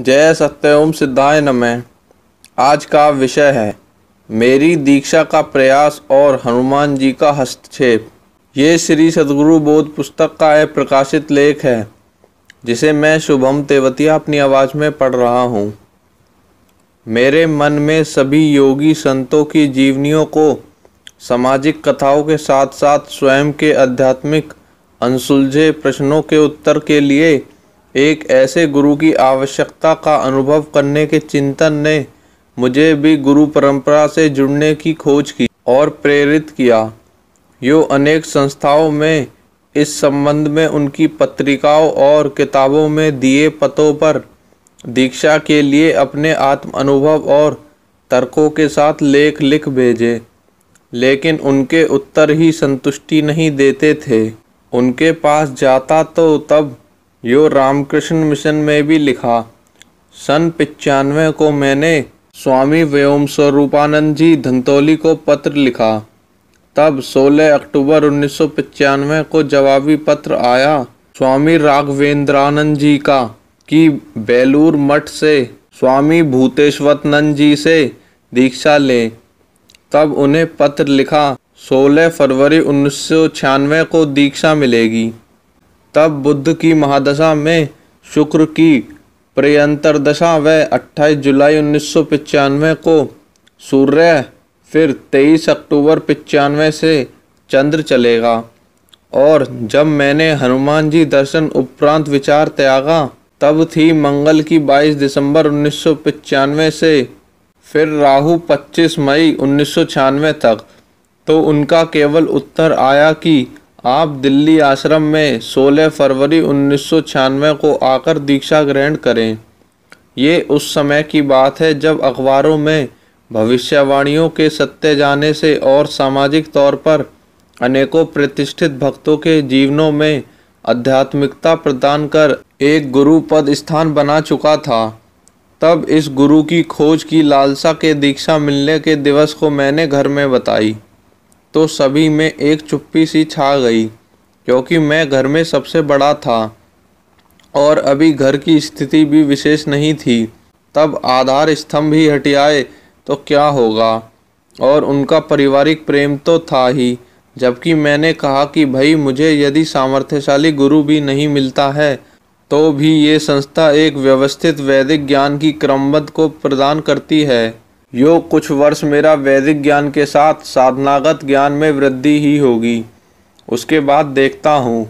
जय सत्यम सिद्धाय नमः आज का विषय है मेरी दीक्षा का प्रयास और हनुमान जी का हस्तक्षेप ये श्री सदगुरु बोध पुस्तक का एक प्रकाशित लेख है जिसे मैं शुभम तेवतिया अपनी आवाज़ में पढ़ रहा हूँ मेरे मन में सभी योगी संतों की जीवनियों को सामाजिक कथाओं के साथ साथ स्वयं के आध्यात्मिक अनसुलझे प्रश्नों के उत्तर के लिए एक ऐसे गुरु की आवश्यकता का अनुभव करने के चिंतन ने मुझे भी गुरु परंपरा से जुड़ने की खोज की और प्रेरित किया यो अनेक संस्थाओं में इस संबंध में उनकी पत्रिकाओं और किताबों में दिए पतों पर दीक्षा के लिए अपने आत्म अनुभव और तर्कों के साथ लेख लिख भेजे लेकिन उनके उत्तर ही संतुष्टि नहीं देते थे उनके पास जाता तो तब यो रामकृष्ण मिशन में भी लिखा सन पिचानवे को मैंने स्वामी व्योम स्वरूपानंद जी धंतोली को पत्र लिखा तब 16 अक्टूबर उन्नीस को जवाबी पत्र आया स्वामी राघवेंद्रानंद जी का कि बेलूर मठ से स्वामी भूतेश्वरनंद जी से दीक्षा लें तब उन्हें पत्र लिखा 16 फरवरी उन्नीस को दीक्षा मिलेगी तब बुद्ध की महादशा में शुक्र की प्रयंतर दशा व 28 जुलाई उन्नीस को सूर्य फिर 23 अक्टूबर पचानवे से चंद्र चलेगा और जब मैंने हनुमान जी दर्शन उपरांत विचार त्यागा तब थी मंगल की 22 दिसंबर उन्नीस से फिर राहु 25 मई उन्नीस तक तो उनका केवल उत्तर आया कि आप दिल्ली आश्रम में 16 फरवरी उन्नीस को आकर दीक्षा ग्रहण करें ये उस समय की बात है जब अखबारों में भविष्यवाणियों के सत्य जाने से और सामाजिक तौर पर अनेकों प्रतिष्ठित भक्तों के जीवनों में आध्यात्मिकता प्रदान कर एक गुरु पद स्थान बना चुका था तब इस गुरु की खोज की लालसा के दीक्षा मिलने के दिवस को मैंने घर में बताई तो सभी में एक चुप्पी सी छा गई क्योंकि मैं घर में सबसे बड़ा था और अभी घर की स्थिति भी विशेष नहीं थी तब आधार स्तंभ ही आए तो क्या होगा और उनका पारिवारिक प्रेम तो था ही जबकि मैंने कहा कि भाई मुझे यदि सामर्थ्यशाली गुरु भी नहीं मिलता है तो भी ये संस्था एक व्यवस्थित वैदिक ज्ञान की क्रमबद्ध को प्रदान करती है योग कुछ वर्ष मेरा वैदिक ज्ञान के साथ साधनागत ज्ञान में वृद्धि ही होगी उसके बाद देखता हूँ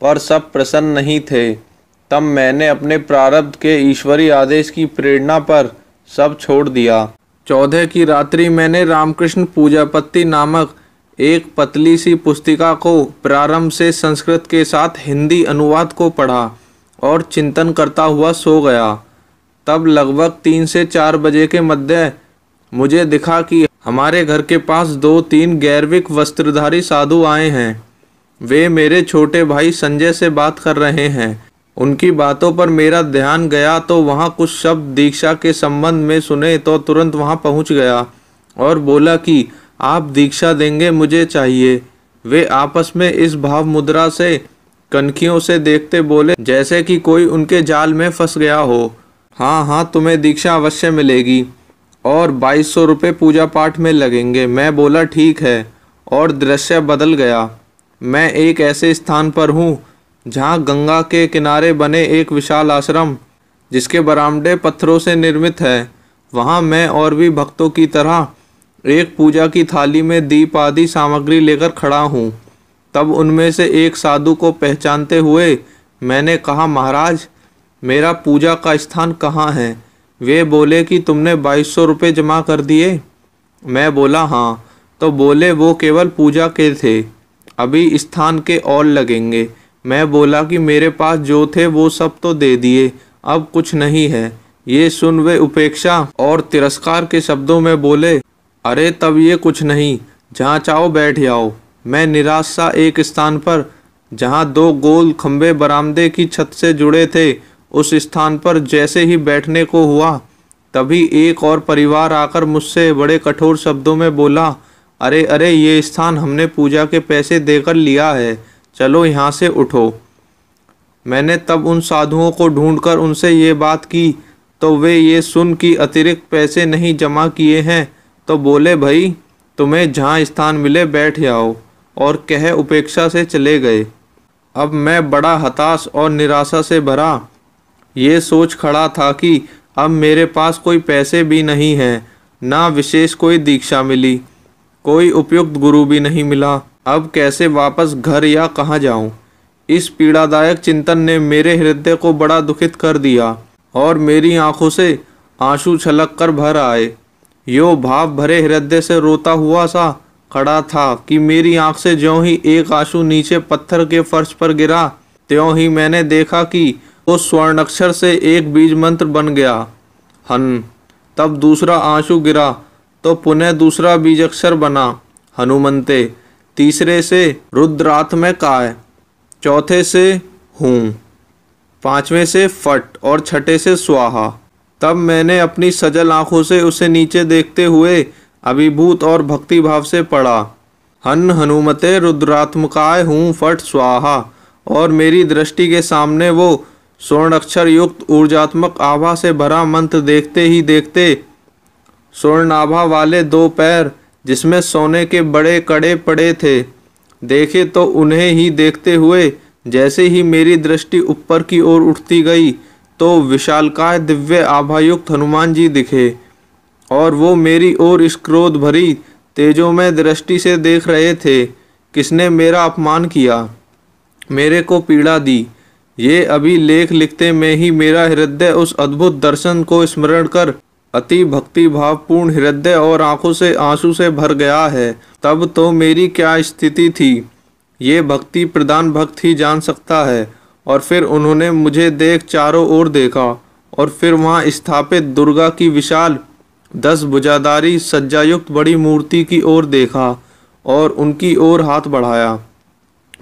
पर सब प्रसन्न नहीं थे तब मैंने अपने प्रारब्ध के ईश्वरी आदेश की प्रेरणा पर सब छोड़ दिया चौदह की रात्रि मैंने रामकृष्ण पूजापत्ति नामक एक पतली सी पुस्तिका को प्रारंभ से संस्कृत के साथ हिंदी अनुवाद को पढ़ा और चिंतन करता हुआ सो गया तब लगभग तीन से चार बजे के मध्य मुझे दिखा कि हमारे घर के पास दो तीन गैरविक वस्त्रधारी साधु आए हैं वे मेरे छोटे भाई संजय से बात कर रहे हैं उनकी बातों पर मेरा ध्यान गया तो वहाँ कुछ शब्द दीक्षा के संबंध में सुने तो तुरंत वहाँ पहुँच गया और बोला कि आप दीक्षा देंगे मुझे चाहिए वे आपस में इस भाव मुद्रा से कनखियों से देखते बोले जैसे कि कोई उनके जाल में फंस गया हो हाँ हाँ तुम्हें दीक्षा अवश्य मिलेगी और बाईस सौ रुपये पूजा पाठ में लगेंगे मैं बोला ठीक है और दृश्य बदल गया मैं एक ऐसे स्थान पर हूँ जहाँ गंगा के किनारे बने एक विशाल आश्रम जिसके बरामदे पत्थरों से निर्मित है वहाँ मैं और भी भक्तों की तरह एक पूजा की थाली में दीप आदि सामग्री लेकर खड़ा हूँ तब उनमें से एक साधु को पहचानते हुए मैंने कहा महाराज मेरा पूजा का स्थान कहाँ है वे बोले कि तुमने बाईस सौ रुपये जमा कर दिए मैं बोला हाँ तो बोले वो केवल पूजा के थे अभी स्थान के और लगेंगे मैं बोला कि मेरे पास जो थे वो सब तो दे दिए अब कुछ नहीं है ये सुन वे उपेक्षा और तिरस्कार के शब्दों में बोले अरे तब ये कुछ नहीं जहाँ चाहो बैठ जाओ मैं निराश सा एक स्थान पर जहाँ दो गोल खम्भे बरामदे की छत से जुड़े थे उस स्थान पर जैसे ही बैठने को हुआ तभी एक और परिवार आकर मुझसे बड़े कठोर शब्दों में बोला अरे अरे ये स्थान हमने पूजा के पैसे देकर लिया है चलो यहाँ से उठो मैंने तब उन साधुओं को ढूंढकर उनसे ये बात की तो वे ये सुन कि अतिरिक्त पैसे नहीं जमा किए हैं तो बोले भाई तुम्हें जहाँ स्थान मिले बैठ जाओ और कह उपेक्षा से चले गए अब मैं बड़ा हताश और निराशा से भरा ये सोच खड़ा था कि अब मेरे पास कोई पैसे भी नहीं हैं ना विशेष कोई दीक्षा मिली कोई उपयुक्त गुरु भी नहीं मिला अब कैसे वापस घर या कहाँ जाऊँ इस पीड़ादायक चिंतन ने मेरे हृदय को बड़ा दुखित कर दिया और मेरी आंखों से आंसू छलक कर भर आए यो भाव भरे हृदय से रोता हुआ सा खड़ा था कि मेरी आंख से ज्यों ही एक आंसू नीचे पत्थर के फर्श पर गिरा त्यों ही मैंने देखा कि वो अक्षर से एक बीज मंत्र बन गया हन तब दूसरा आंसू गिरा तो पुनः दूसरा बीज अक्षर बना हनुमंते तीसरे से रुद्रात में काय चौथे से हूँ पांचवें से फट और छठे से स्वाहा तब मैंने अपनी सजल आंखों से उसे नीचे देखते हुए अभिभूत और भक्तिभाव से पढ़ा हन हनुमते रुद्रात्मकाय हूँ फट स्वाहा और मेरी दृष्टि के सामने वो स्वर्ण अक्षर युक्त ऊर्जात्मक आभा से भरा मंत्र देखते ही देखते स्वर्ण आभा वाले दो पैर जिसमें सोने के बड़े कड़े पड़े थे देखे तो उन्हें ही देखते हुए जैसे ही मेरी दृष्टि ऊपर की ओर उठती गई तो विशालकाय दिव्य आभायुक्त हनुमान जी दिखे और वो मेरी ओर इस क्रोध भरी तेजों में दृष्टि से देख रहे थे किसने मेरा अपमान किया मेरे को पीड़ा दी ये अभी लेख लिखते में ही मेरा हृदय उस अद्भुत दर्शन को स्मरण कर अति भक्ति भावपूर्ण हृदय और आंखों से आंसू से भर गया है तब तो मेरी क्या स्थिति थी ये भक्ति प्रधान भक्त ही जान सकता है और फिर उन्होंने मुझे देख चारों ओर देखा और फिर वहाँ स्थापित दुर्गा की विशाल दस बुजादारी सज्जायुक्त बड़ी मूर्ति की ओर देखा और उनकी ओर हाथ बढ़ाया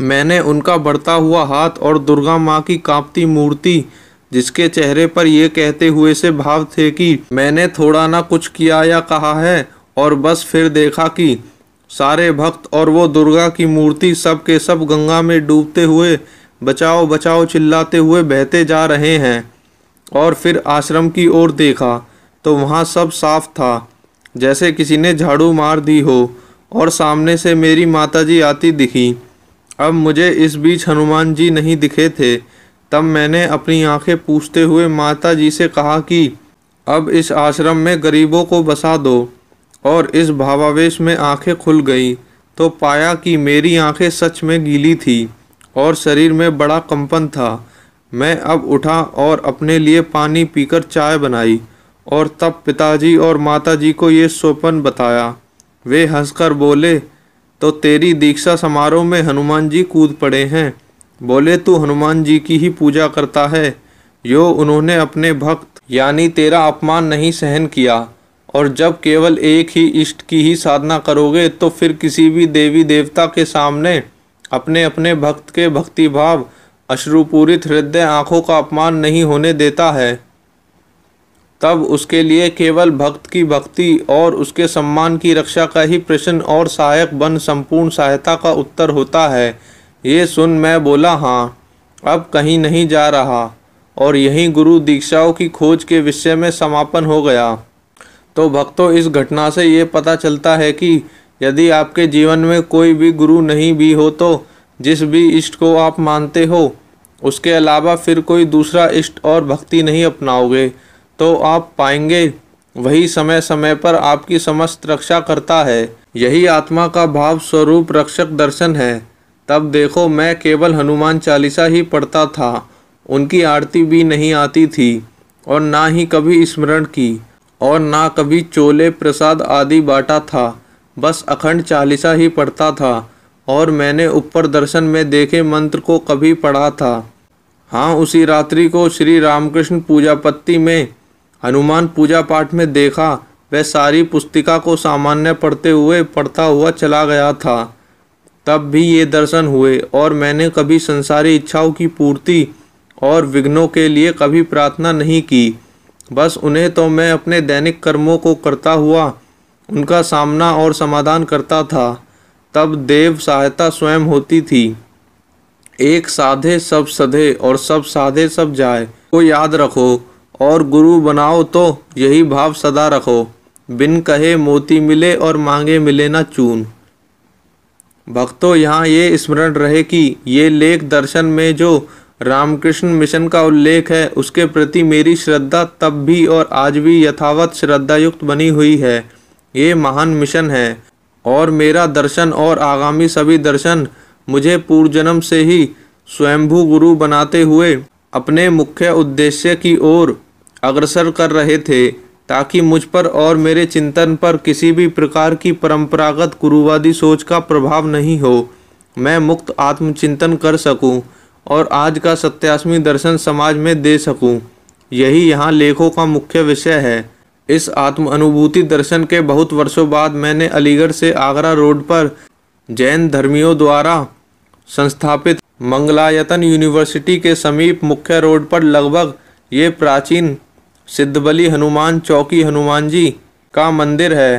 मैंने उनका बढ़ता हुआ हाथ और दुर्गा माँ की कांपती मूर्ति जिसके चेहरे पर ये कहते हुए से भाव थे कि मैंने थोड़ा ना कुछ किया या कहा है और बस फिर देखा कि सारे भक्त और वो दुर्गा की मूर्ति सब के सब गंगा में डूबते हुए बचाओ बचाओ चिल्लाते हुए बहते जा रहे हैं और फिर आश्रम की ओर देखा तो वहाँ सब साफ था जैसे किसी ने झाड़ू मार दी हो और सामने से मेरी माताजी आती दिखी अब मुझे इस बीच हनुमान जी नहीं दिखे थे तब मैंने अपनी आंखें पूछते हुए माता जी से कहा कि अब इस आश्रम में गरीबों को बसा दो और इस भावावेश में आंखें खुल गईं तो पाया कि मेरी आंखें सच में गीली थी और शरीर में बड़ा कंपन था मैं अब उठा और अपने लिए पानी पीकर चाय बनाई और तब पिताजी और माताजी को ये सोपन बताया वे हंसकर बोले तो तेरी दीक्षा समारोह में हनुमान जी कूद पड़े हैं बोले तू हनुमान जी की ही पूजा करता है यो उन्होंने अपने भक्त यानी तेरा अपमान नहीं सहन किया और जब केवल एक ही इष्ट की ही साधना करोगे तो फिर किसी भी देवी देवता के सामने अपने अपने भक्त के भक्तिभाव अश्रुपूरित हृदय आँखों का अपमान नहीं होने देता है तब उसके लिए केवल भक्त की भक्ति और उसके सम्मान की रक्षा का ही प्रश्न और सहायक बन संपूर्ण सहायता का उत्तर होता है ये सुन मैं बोला हाँ अब कहीं नहीं जा रहा और यहीं गुरु दीक्षाओं की खोज के विषय में समापन हो गया तो भक्तों इस घटना से ये पता चलता है कि यदि आपके जीवन में कोई भी गुरु नहीं भी हो तो जिस भी इष्ट को आप मानते हो उसके अलावा फिर कोई दूसरा इष्ट और भक्ति नहीं अपनाओगे तो आप पाएंगे वही समय समय पर आपकी समस्त रक्षा करता है यही आत्मा का भाव स्वरूप रक्षक दर्शन है तब देखो मैं केवल हनुमान चालीसा ही पढ़ता था उनकी आरती भी नहीं आती थी और ना ही कभी स्मरण की और ना कभी चोले प्रसाद आदि बाँटा था बस अखंड चालीसा ही पढ़ता था और मैंने ऊपर दर्शन में देखे मंत्र को कभी पढ़ा था हाँ उसी रात्रि को श्री रामकृष्ण पूजापत्ति में हनुमान पूजा पाठ में देखा वह सारी पुस्तिका को सामान्य पढ़ते हुए पढ़ता हुआ चला गया था तब भी ये दर्शन हुए और मैंने कभी संसारी इच्छाओं की पूर्ति और विघ्नों के लिए कभी प्रार्थना नहीं की बस उन्हें तो मैं अपने दैनिक कर्मों को करता हुआ उनका सामना और समाधान करता था तब देव सहायता स्वयं होती थी एक साधे सब सधे और सब साधे सब जाए को याद रखो और गुरु बनाओ तो यही भाव सदा रखो बिन कहे मोती मिले और मांगे मिले ना चून भक्तों यहाँ ये स्मरण रहे कि ये लेख दर्शन में जो रामकृष्ण मिशन का उल्लेख है उसके प्रति मेरी श्रद्धा तब भी और आज भी यथावत श्रद्धायुक्त बनी हुई है ये महान मिशन है और मेरा दर्शन और आगामी सभी दर्शन मुझे पूर्वजन्म से ही स्वयंभू गुरु बनाते हुए अपने मुख्य उद्देश्य की ओर अग्रसर कर रहे थे ताकि मुझ पर और मेरे चिंतन पर किसी भी प्रकार की परंपरागत कुरुवादी सोच का प्रभाव नहीं हो मैं मुक्त आत्मचिंतन कर सकूं और आज का सत्यास्मी दर्शन समाज में दे सकूं यही यहाँ लेखों का मुख्य विषय है इस आत्म अनुभूति दर्शन के बहुत वर्षों बाद मैंने अलीगढ़ से आगरा रोड पर जैन धर्मियों द्वारा संस्थापित मंगलायतन यूनिवर्सिटी के समीप मुख्य रोड पर लगभग ये प्राचीन सिद्धबली हनुमान चौकी हनुमान जी का मंदिर है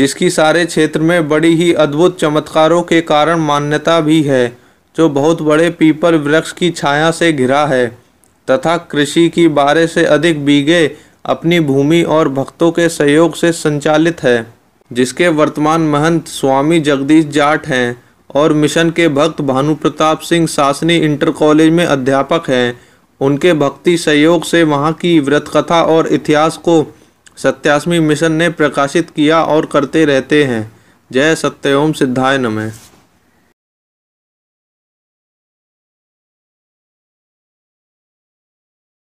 जिसकी सारे क्षेत्र में बड़ी ही अद्भुत चमत्कारों के कारण मान्यता भी है जो बहुत बड़े पीपल वृक्ष की छाया से घिरा है तथा कृषि की बारह से अधिक बीघे अपनी भूमि और भक्तों के सहयोग से संचालित है जिसके वर्तमान महंत स्वामी जगदीश जाट हैं और मिशन के भक्त भानु प्रताप सिंह सासनी इंटर कॉलेज में अध्यापक हैं उनके भक्ति सहयोग से वहाँ की व्रत कथा और इतिहास को सत्यासमी मिशन ने प्रकाशित किया और करते रहते हैं जय सत्य ओम सिद्धाय नमः